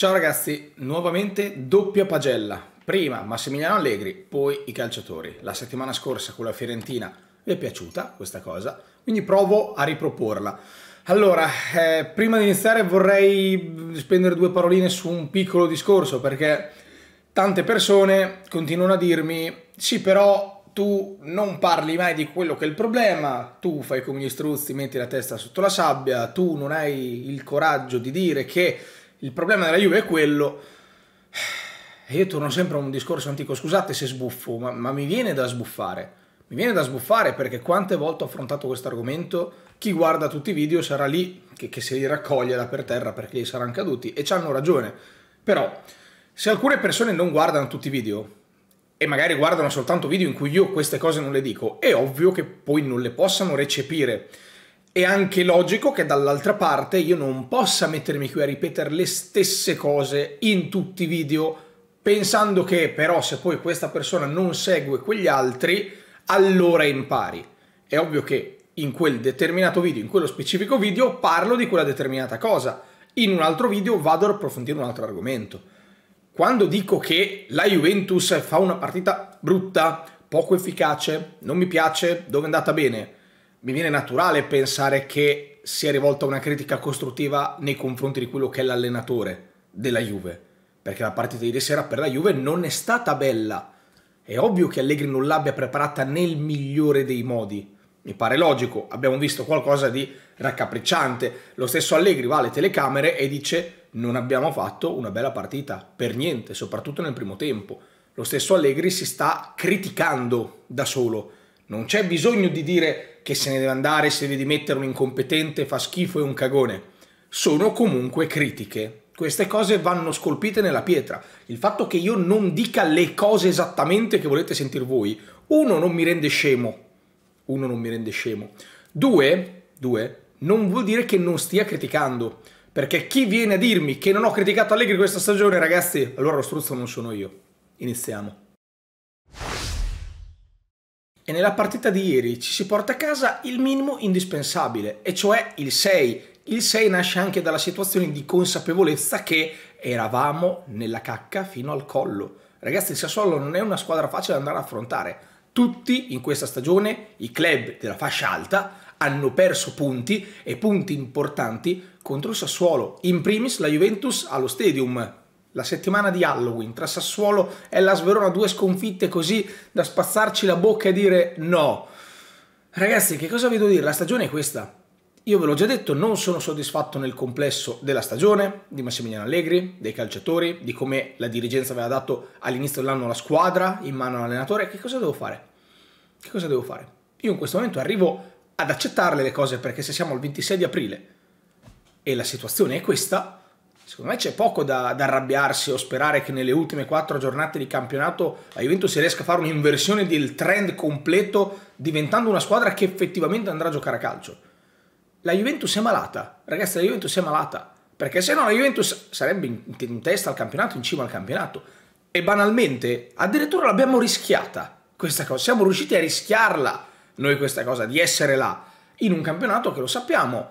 Ciao ragazzi, nuovamente doppia pagella. Prima Massimiliano Allegri, poi i calciatori. La settimana scorsa con la Fiorentina vi è piaciuta questa cosa, quindi provo a riproporla. Allora, eh, prima di iniziare vorrei spendere due paroline su un piccolo discorso perché tante persone continuano a dirmi sì però tu non parli mai di quello che è il problema, tu fai come gli struzzi, metti la testa sotto la sabbia, tu non hai il coraggio di dire che il problema della Juve è quello. E io torno sempre a un discorso antico, scusate se sbuffo, ma, ma mi viene da sbuffare. Mi viene da sbuffare perché quante volte ho affrontato questo argomento, chi guarda tutti i video sarà lì che, che se li raccoglie da per terra perché gli saranno caduti e ci hanno ragione. Però se alcune persone non guardano tutti i video e magari guardano soltanto video in cui io queste cose non le dico, è ovvio che poi non le possano recepire è anche logico che dall'altra parte io non possa mettermi qui a ripetere le stesse cose in tutti i video, pensando che però se poi questa persona non segue quegli altri, allora impari. È ovvio che in quel determinato video, in quello specifico video, parlo di quella determinata cosa. In un altro video vado ad approfondire un altro argomento. Quando dico che la Juventus fa una partita brutta, poco efficace, non mi piace, dove è andata bene, mi viene naturale pensare che sia rivolta una critica costruttiva nei confronti di quello che è l'allenatore della Juve, perché la partita di ieri sera per la Juve non è stata bella. È ovvio che Allegri non l'abbia preparata nel migliore dei modi. Mi pare logico, abbiamo visto qualcosa di raccapricciante. Lo stesso Allegri va alle telecamere e dice non abbiamo fatto una bella partita, per niente, soprattutto nel primo tempo. Lo stesso Allegri si sta criticando da solo. Non c'è bisogno di dire che se ne deve andare, se deve dimettere un incompetente, fa schifo e un cagone. Sono comunque critiche. Queste cose vanno scolpite nella pietra. Il fatto che io non dica le cose esattamente che volete sentire voi, uno non mi rende scemo. Uno non mi rende scemo. Due, due, non vuol dire che non stia criticando. Perché chi viene a dirmi che non ho criticato Allegri questa stagione, ragazzi, allora lo struzzo non sono io. Iniziamo e nella partita di ieri ci si porta a casa il minimo indispensabile, e cioè il 6. Il 6 nasce anche dalla situazione di consapevolezza che eravamo nella cacca fino al collo. Ragazzi, il Sassuolo non è una squadra facile da andare a affrontare. Tutti in questa stagione, i club della fascia alta, hanno perso punti e punti importanti contro il Sassuolo. In primis la Juventus allo Stadium, la settimana di Halloween tra Sassuolo e la Sverona, due sconfitte così da spazzarci la bocca e dire no. Ragazzi, che cosa vi devo dire? La stagione è questa. Io ve l'ho già detto, non sono soddisfatto nel complesso della stagione di Massimiliano Allegri, dei calciatori, di come la dirigenza aveva dato all'inizio dell'anno la squadra in mano all'allenatore. Che cosa devo fare? Che cosa devo fare? Io in questo momento arrivo ad accettarle le cose perché se siamo al 26 di aprile e la situazione è questa, Secondo me c'è poco da, da, arrabbiarsi o sperare che nelle ultime quattro giornate di campionato la Juventus riesca a fare un'inversione del trend completo diventando una squadra che effettivamente andrà a giocare a calcio. La Juventus è malata, ragazzi la Juventus è malata, perché se no la Juventus sarebbe in, in testa al campionato, in cima al campionato. E banalmente, addirittura l'abbiamo rischiata questa cosa, siamo riusciti a rischiarla noi questa cosa, di essere là, in un campionato che lo sappiamo,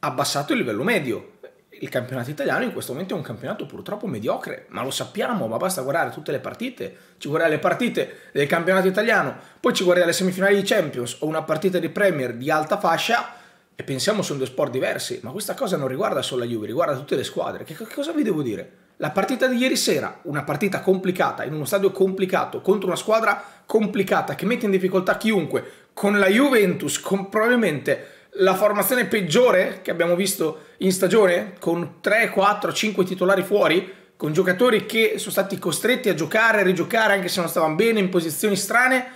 abbassato il livello medio, il campionato italiano in questo momento è un campionato purtroppo mediocre, ma lo sappiamo, ma basta guardare tutte le partite, ci guardiamo le partite del campionato italiano, poi ci guardiamo le semifinali di Champions o una partita di Premier di alta fascia e pensiamo sono due sport diversi, ma questa cosa non riguarda solo la Juve, riguarda tutte le squadre. Che, che cosa vi devo dire? La partita di ieri sera, una partita complicata, in uno stadio complicato, contro una squadra complicata che mette in difficoltà chiunque, con la Juventus, con probabilmente la formazione peggiore che abbiamo visto in stagione, con 3, 4, 5 titolari fuori, con giocatori che sono stati costretti a giocare, a rigiocare, anche se non stavano bene, in posizioni strane.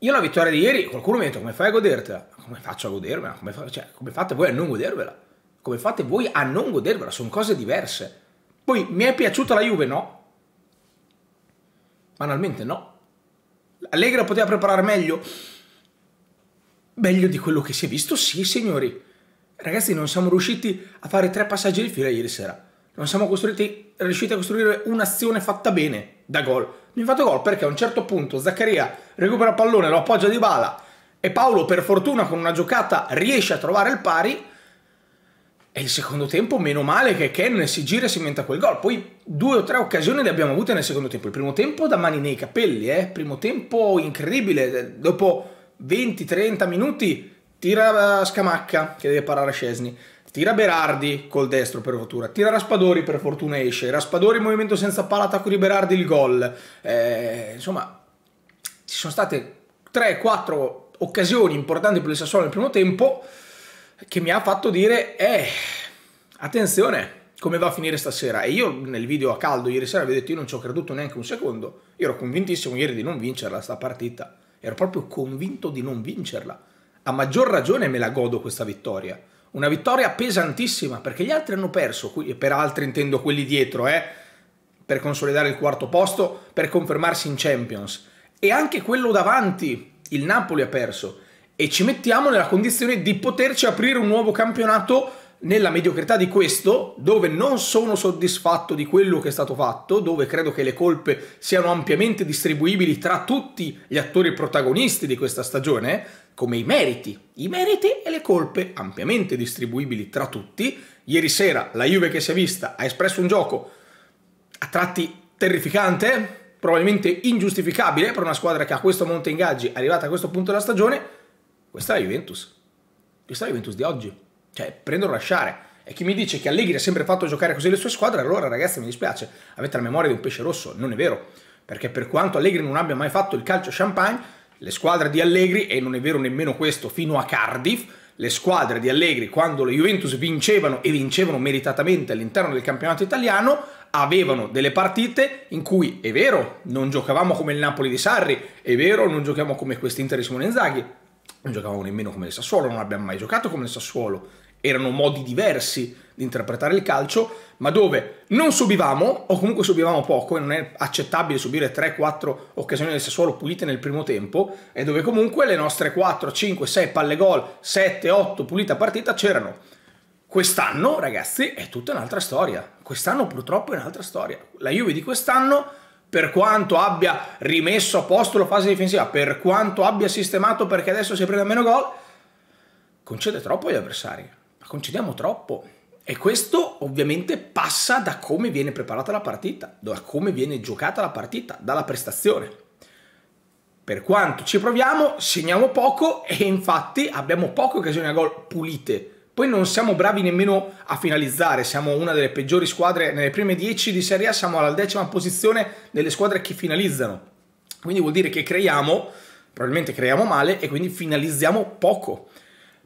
Io la vittoria di ieri, qualcuno mi ha detto, come fai a godertela? Come faccio a godermela? Come, fa cioè, come fate voi a non godervela? Come fate voi a non godervela? Sono cose diverse. Poi, mi è piaciuta la Juve? No. Banalmente no. Allegra poteva preparare meglio? Meglio di quello che si è visto, sì, signori. Ragazzi, non siamo riusciti a fare tre passaggi di fila ieri sera. Non siamo riusciti a costruire un'azione fatta bene da gol. Non fatto gol perché a un certo punto Zaccaria recupera il pallone, lo appoggia di bala e Paolo, per fortuna, con una giocata riesce a trovare il pari. E il secondo tempo, meno male che Ken si gira e si menta quel gol. Poi due o tre occasioni le abbiamo avute nel secondo tempo. Il primo tempo da mani nei capelli, eh? Primo tempo incredibile. Dopo 20-30 minuti tira Scamacca che deve parare a Scesni tira Berardi col destro per fortuna, tira Raspadori per fortuna esce, Raspadori movimento senza palla, attacco di Berardi il gol, eh, insomma ci sono state 3-4 occasioni importanti per il Sassuolo nel primo tempo che mi ha fatto dire eh, attenzione come va a finire stasera e io nel video a caldo ieri sera vi ho detto io non ci ho creduto neanche un secondo, io ero convintissimo ieri di non vincerla sta partita ero proprio convinto di non vincerla. A maggior ragione me la godo questa vittoria. Una vittoria pesantissima perché gli altri hanno perso, per altri intendo quelli dietro, eh, per consolidare il quarto posto, per confermarsi in Champions. E anche quello davanti, il Napoli ha perso. E ci mettiamo nella condizione di poterci aprire un nuovo campionato nella mediocrità di questo, dove non sono soddisfatto di quello che è stato fatto, dove credo che le colpe siano ampiamente distribuibili tra tutti gli attori protagonisti di questa stagione, come i meriti. I meriti e le colpe ampiamente distribuibili tra tutti. Ieri sera la Juve che si è vista ha espresso un gioco a tratti terrificante, probabilmente ingiustificabile per una squadra che a questo monte ingaggi, arrivata a questo punto della stagione, questa è la Juventus. Questa è la Juventus di oggi. Cioè, prendo o lasciare. E chi mi dice che Allegri ha sempre fatto giocare così le sue squadre, allora ragazzi mi dispiace, avete la memoria di un pesce rosso, non è vero. Perché per quanto Allegri non abbia mai fatto il calcio champagne, le squadre di Allegri, e non è vero nemmeno questo fino a Cardiff, le squadre di Allegri quando le Juventus vincevano e vincevano meritatamente all'interno del campionato italiano, avevano delle partite in cui è vero, non giocavamo come il Napoli di Sarri, è vero, non giochiamo come quest'Inter di Simone Zaghi, non giocavamo nemmeno come il Sassuolo, non abbiamo mai giocato come il Sassuolo, erano modi diversi di interpretare il calcio, ma dove non subivamo, o comunque subivamo poco, e non è accettabile subire 3-4 occasioni del Sassuolo pulite nel primo tempo, e dove comunque le nostre 4, 5, 6 palle gol, 7, 8 pulite a partita c'erano. Quest'anno, ragazzi, è tutta un'altra storia. Quest'anno purtroppo è un'altra storia. La Juve di quest'anno, per quanto abbia rimesso a posto la fase difensiva, per quanto abbia sistemato perché adesso si prende meno gol, concede troppo agli avversari la concediamo troppo. E questo ovviamente passa da come viene preparata la partita, da come viene giocata la partita, dalla prestazione. Per quanto ci proviamo, segniamo poco e infatti abbiamo poche occasioni a gol pulite. Poi non siamo bravi nemmeno a finalizzare, siamo una delle peggiori squadre nelle prime 10 di Serie A, siamo alla decima posizione delle squadre che finalizzano. Quindi vuol dire che creiamo, probabilmente creiamo male e quindi finalizziamo poco.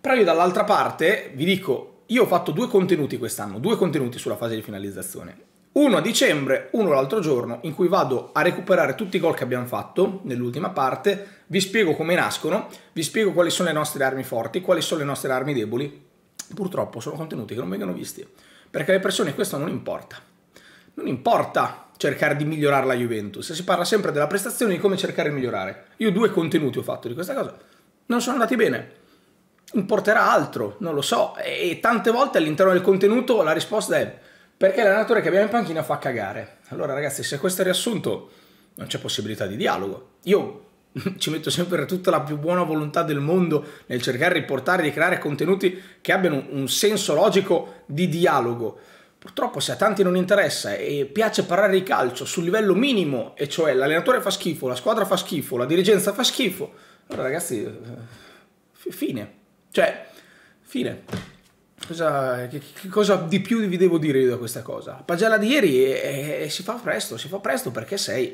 Però io dall'altra parte vi dico, io ho fatto due contenuti quest'anno, due contenuti sulla fase di finalizzazione. Uno a dicembre, uno l'altro giorno, in cui vado a recuperare tutti i gol che abbiamo fatto nell'ultima parte, vi spiego come nascono, vi spiego quali sono le nostre armi forti, quali sono le nostre armi deboli. Purtroppo sono contenuti che non vengono visti, perché alle persone questo non importa. Non importa cercare di migliorare la Juventus, si parla sempre della prestazione e di come cercare di migliorare. Io due contenuti ho fatto di questa cosa, non sono andati bene, importerà altro, non lo so. E tante volte all'interno del contenuto la risposta è perché l'allenatore che abbiamo in panchina fa cagare. Allora ragazzi, se questo è riassunto, non c'è possibilità di dialogo. Io ci metto sempre tutta la più buona volontà del mondo nel cercare di portare, di creare contenuti che abbiano un senso logico di dialogo. Purtroppo se a tanti non interessa e piace parlare di calcio sul livello minimo, e cioè l'allenatore fa schifo, la squadra fa schifo, la dirigenza fa schifo, allora ragazzi, eh, fine. Cioè, fine. Cosa, che, che cosa di più vi devo dire io da questa cosa? La pagella di ieri è, è, si fa presto, si fa presto perché sei.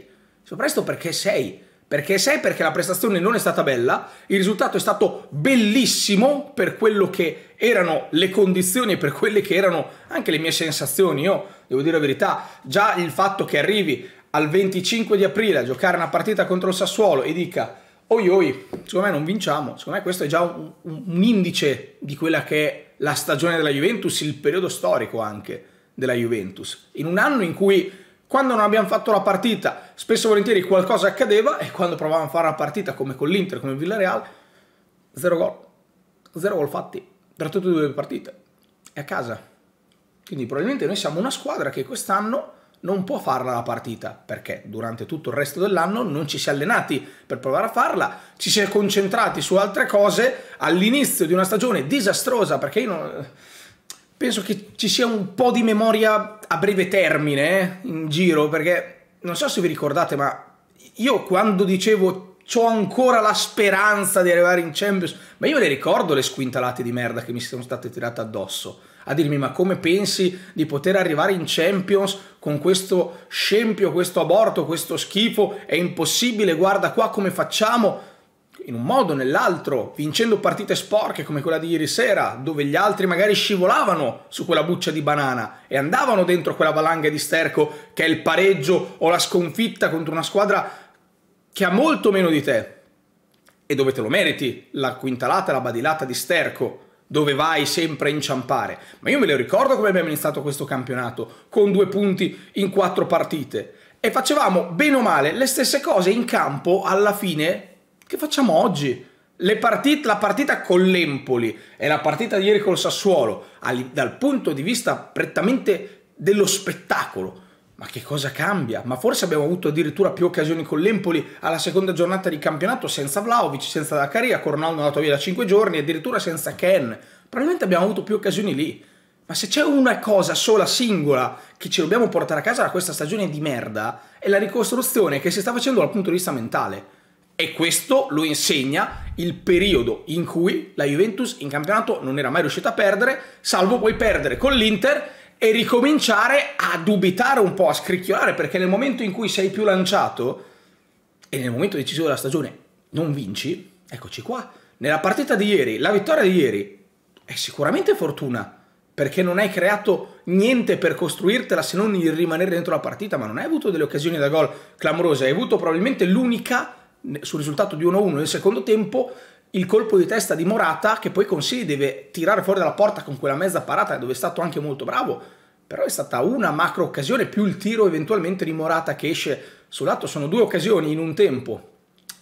Si fa presto perché sei. Perché sei perché la prestazione non è stata bella, il risultato è stato bellissimo per quello che erano le condizioni e per quelle che erano anche le mie sensazioni. Io devo dire la verità, già il fatto che arrivi al 25 di aprile a giocare una partita contro il Sassuolo e dica oi oi, secondo me non vinciamo, secondo me questo è già un, un indice di quella che è la stagione della Juventus, il periodo storico anche della Juventus. In un anno in cui quando non abbiamo fatto la partita, spesso e volentieri qualcosa accadeva e quando provavamo a fare la partita come con l'Inter, come il Villareal, zero gol. Zero gol fatti per tutte e due le partite. È a casa. Quindi probabilmente noi siamo una squadra che quest'anno non può farla la partita perché durante tutto il resto dell'anno non ci si è allenati per provare a farla, ci si è concentrati su altre cose all'inizio di una stagione disastrosa perché io non... penso che ci sia un po' di memoria a breve termine eh, in giro perché non so se vi ricordate ma io quando dicevo ho ancora la speranza di arrivare in Champions ma io le ricordo le squintalate di merda che mi sono state tirate addosso a dirmi ma come pensi di poter arrivare in Champions con questo scempio, questo aborto, questo schifo, è impossibile, guarda qua come facciamo in un modo o nell'altro, vincendo partite sporche come quella di ieri sera, dove gli altri magari scivolavano su quella buccia di banana e andavano dentro quella valanga di sterco che è il pareggio o la sconfitta contro una squadra che ha molto meno di te e dove te lo meriti, la quintalata, la badilata di sterco dove vai sempre a inciampare. Ma io me lo ricordo come abbiamo iniziato questo campionato, con due punti in quattro partite. E facevamo, bene o male, le stesse cose in campo alla fine che facciamo oggi. Partite, la partita con l'Empoli e la partita di ieri col Sassuolo, dal punto di vista prettamente dello spettacolo, ma che cosa cambia? Ma forse abbiamo avuto addirittura più occasioni con l'Empoli alla seconda giornata di campionato senza Vlaovic, senza Zaccaria, con Ronaldo andato via da 5 giorni, addirittura senza Ken. Probabilmente abbiamo avuto più occasioni lì. Ma se c'è una cosa sola, singola, che ci dobbiamo portare a casa da questa stagione di merda, è la ricostruzione che si sta facendo dal punto di vista mentale. E questo lo insegna il periodo in cui la Juventus in campionato non era mai riuscita a perdere, salvo poi perdere con l'Inter e ricominciare a dubitare un po', a scricchiolare, perché nel momento in cui sei più lanciato e nel momento decisivo della stagione non vinci, eccoci qua. Nella partita di ieri, la vittoria di ieri è sicuramente fortuna, perché non hai creato niente per costruirtela se non il rimanere dentro la partita, ma non hai avuto delle occasioni da gol clamorose, hai avuto probabilmente l'unica sul risultato di 1-1 nel secondo tempo il colpo di testa di Morata che poi Consigli deve tirare fuori dalla porta con quella mezza parata dove è stato anche molto bravo, però è stata una macro occasione più il tiro eventualmente di Morata che esce sul lato sono due occasioni in un tempo,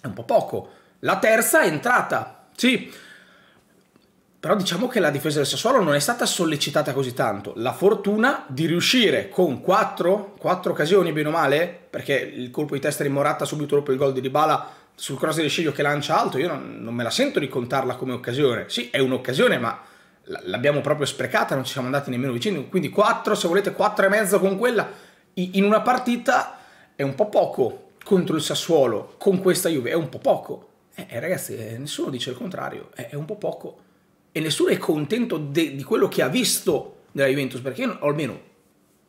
è un po' poco. La terza è entrata, sì, però diciamo che la difesa del Sassuolo non è stata sollecitata così tanto. La fortuna di riuscire con quattro 4 occasioni, bene o male, perché il colpo di testa di Morata subito dopo il gol di Ribala sul cross di Sceglie che lancia alto, io non, non, me la sento di contarla come occasione. Sì, è un'occasione, ma l'abbiamo proprio sprecata, non ci siamo andati nemmeno vicini. Quindi 4, se volete, 4,5 con quella in una partita è un po' poco contro il Sassuolo, con questa Juve, è un po' poco. Eh, eh ragazzi, eh, nessuno dice il contrario, è, un po' poco. E nessuno è contento di quello che ha visto della Juventus, perché io, almeno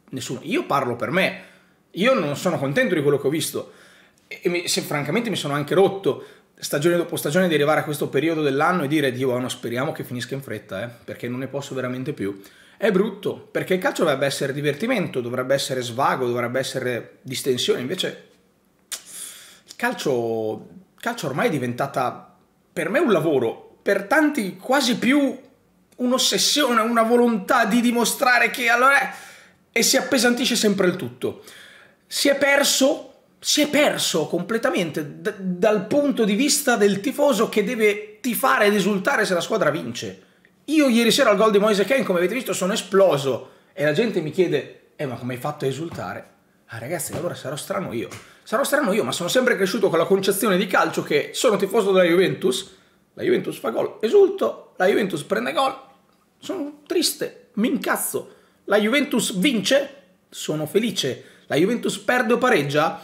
nessuno, io parlo per me, io non sono contento di quello che ho visto e mi, se, francamente mi sono anche rotto stagione dopo stagione di arrivare a questo periodo dell'anno e dire Dio, no, speriamo che finisca in fretta, eh, perché non ne posso veramente più. È brutto, perché il calcio dovrebbe essere divertimento, dovrebbe essere svago, dovrebbe essere distensione, invece il calcio, il calcio ormai è diventata per me un lavoro, per tanti quasi più un'ossessione, una volontà di dimostrare che allora è, e si appesantisce sempre il tutto. Si è perso si è perso completamente dal punto di vista del tifoso che deve tifare ed esultare se la squadra vince. Io ieri sera al gol di Moise Ken, come avete visto, sono esploso e la gente mi chiede, eh ma come hai fatto a esultare? Ah ragazzi, allora sarò strano io. Sarò strano io, ma sono sempre cresciuto con la concezione di calcio che sono tifoso della Juventus, la Juventus fa gol, esulto, la Juventus prende gol, sono triste, mi incazzo. La Juventus vince, sono felice. La Juventus perde o pareggia,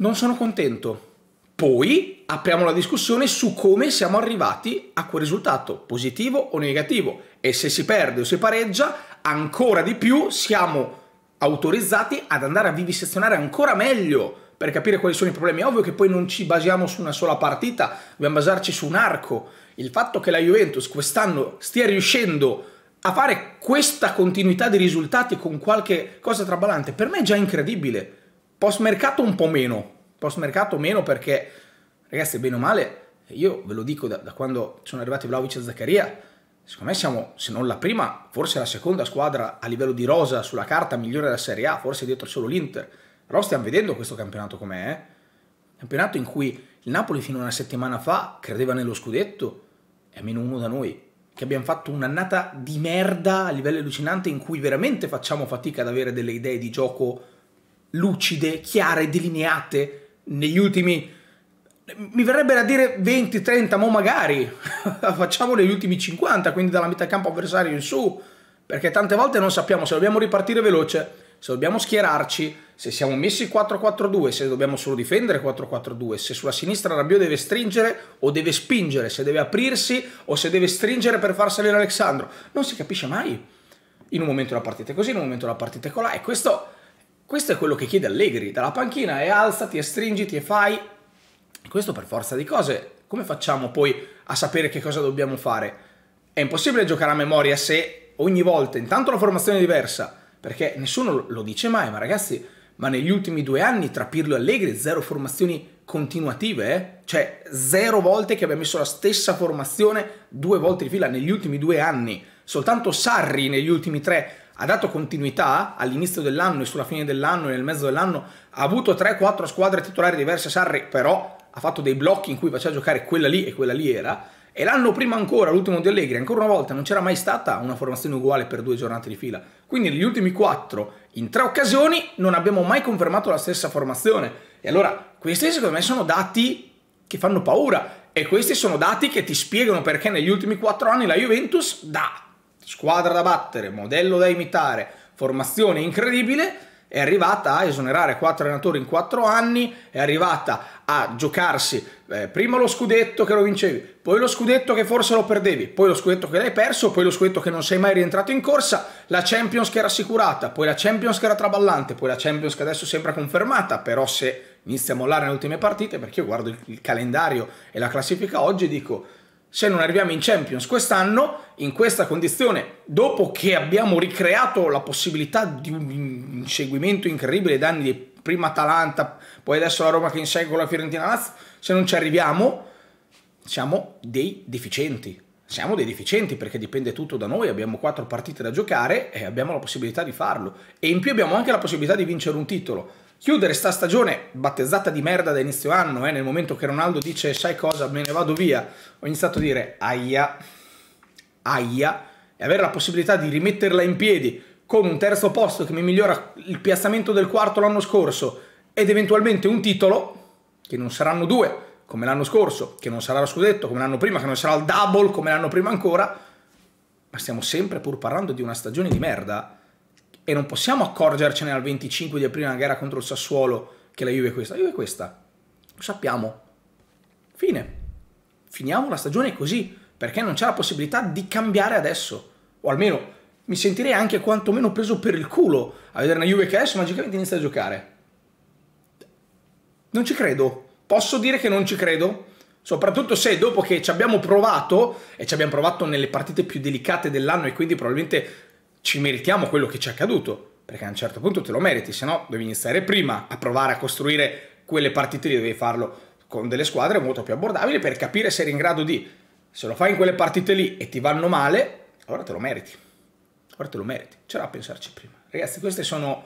non sono contento. Poi apriamo la discussione su come siamo arrivati a quel risultato, positivo o negativo. E se si perde o si pareggia, ancora di più siamo autorizzati ad andare a vivisezionare ancora meglio per capire quali sono i problemi. È ovvio che poi non ci basiamo su una sola partita, dobbiamo basarci su un arco. Il fatto che la Juventus quest'anno stia riuscendo a fare questa continuità di risultati con qualche cosa traballante, per me è già incredibile Post mercato un po' meno, post mercato meno perché, ragazzi, bene o male, io ve lo dico da, da quando sono arrivati Vlaovic e Zaccaria, secondo me siamo, se non la prima, forse la seconda squadra a livello di rosa sulla carta migliore della Serie A, forse dietro solo l'Inter. Però stiamo vedendo questo campionato com'è, eh? campionato in cui il Napoli fino a una settimana fa credeva nello scudetto, è meno uno da noi, che abbiamo fatto un'annata di merda a livello allucinante in cui veramente facciamo fatica ad avere delle idee di gioco lucide, chiare, delineate negli ultimi mi verrebbe da dire 20, 30, ma magari facciamo negli ultimi 50, quindi dalla metà campo avversario in su, perché tante volte non sappiamo se dobbiamo ripartire veloce, se dobbiamo schierarci, se siamo messi 4-4-2, se dobbiamo solo difendere 4-4-2, se sulla sinistra Rabiot deve stringere o deve spingere, se deve aprirsi o se deve stringere per far salire Alessandro. Non si capisce mai in un momento la partita è così, in un momento la partita è colà e questo questo è quello che chiede Allegri, dalla panchina e alzati e stringiti e fai. Questo per forza di cose. Come facciamo poi a sapere che cosa dobbiamo fare? È impossibile giocare a memoria se ogni volta, intanto la formazione è diversa, perché nessuno lo dice mai, ma ragazzi, ma negli ultimi due anni tra Pirlo e Allegri zero formazioni continuative, eh? cioè zero volte che abbiamo messo la stessa formazione due volte di fila negli ultimi due anni. Soltanto Sarri negli ultimi tre ha dato continuità all'inizio dell'anno e sulla fine dell'anno e nel mezzo dell'anno, ha avuto 3-4 squadre titolari diverse a Sarri, però ha fatto dei blocchi in cui faceva giocare quella lì e quella lì era, e l'anno prima ancora, l'ultimo di Allegri, ancora una volta non c'era mai stata una formazione uguale per due giornate di fila. Quindi negli ultimi 4, in tre occasioni, non abbiamo mai confermato la stessa formazione. E allora, questi secondo me sono dati che fanno paura. E questi sono dati che ti spiegano perché negli ultimi 4 anni la Juventus da squadra da battere, modello da imitare, formazione incredibile, è arrivata a esonerare quattro allenatori in quattro anni, è arrivata a giocarsi eh, prima lo scudetto che lo vincevi, poi lo scudetto che forse lo perdevi, poi lo scudetto che l'hai perso, poi lo scudetto che non sei mai rientrato in corsa, la Champions che era assicurata, poi la Champions che era traballante, poi la Champions che adesso sembra confermata, però se inizia a mollare nelle ultime partite, perché io guardo il calendario e la classifica oggi e dico se non arriviamo in Champions quest'anno, in questa condizione, dopo che abbiamo ricreato la possibilità di un inseguimento incredibile ai danni di prima Atalanta, poi adesso la Roma che insegue con la Fiorentina Lazio, se non ci arriviamo siamo dei deficienti. Siamo dei deficienti perché dipende tutto da noi, abbiamo quattro partite da giocare e abbiamo la possibilità di farlo. E in più abbiamo anche la possibilità di vincere un titolo Chiudere sta stagione battezzata di merda da inizio anno, eh, nel momento che Ronaldo dice sai cosa, me ne vado via, ho iniziato a dire aia, aia, e avere la possibilità di rimetterla in piedi con un terzo posto che mi migliora il piazzamento del quarto l'anno scorso ed eventualmente un titolo, che non saranno due come l'anno scorso, che non sarà lo scudetto come l'anno prima, che non sarà il double come l'anno prima ancora, ma stiamo sempre pur parlando di una stagione di merda e non possiamo accorgercene al 25 di aprile una gara contro il Sassuolo che la Juve è questa, la Juve è questa, lo sappiamo. Fine. Finiamo la stagione così, perché non c'è la possibilità di cambiare adesso, o almeno mi sentirei anche quantomeno preso per il culo a vedere una Juve che adesso magicamente inizia a giocare. Non ci credo, posso dire che non ci credo? soprattutto se dopo che ci abbiamo provato, e ci abbiamo provato nelle partite più delicate dell'anno e quindi probabilmente ci meritiamo quello che ci è accaduto, perché a un certo punto te lo meriti, se no devi iniziare prima a provare a costruire quelle partite lì, devi farlo con delle squadre molto più abbordabili per capire se eri in grado di. Se lo fai in quelle partite lì e ti vanno male, allora te lo meriti. Ora te lo meriti. C'era a pensarci prima. Ragazzi, queste sono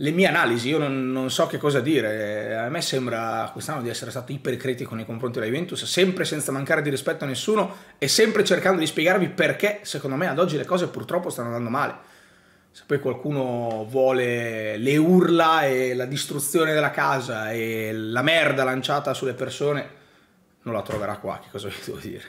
le mie analisi, io non, non, so che cosa dire, a me sembra quest'anno di essere stato ipercritico nei confronti della Juventus, sempre senza mancare di rispetto a nessuno e sempre cercando di spiegarvi perché secondo me ad oggi le cose purtroppo stanno andando male. Se poi qualcuno vuole le urla e la distruzione della casa e la merda lanciata sulle persone, non la troverà qua, che cosa vi devo dire?